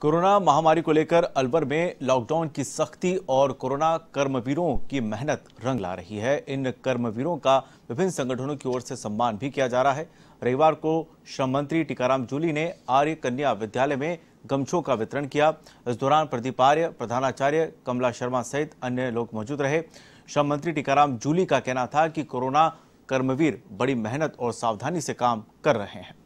corona महामारी को लेकर अलवर में लॉकडाउन की सख्ती और कोरोना कर्मवीरों की मेहनत रंग ला रही है इन कर्मवीरों का विभिन्न संगठनों की ओर से सम्मान भी किया जा रहा है रविवार को श्रम मंत्री टीकाराम जूली ने आर्य कन्या विद्यालय में गमछों का वितरण किया इस दौरान प्रदीप आर्य प्रधानाचार्य कमला शर्मा सहित अन्य लोग मौजूद रहे श्रम मंत्री टीकाराम जूली का कहना था कि कोरोना कर्मवीर बड़ी मेहनत और सावधानी से काम कर रहे हैं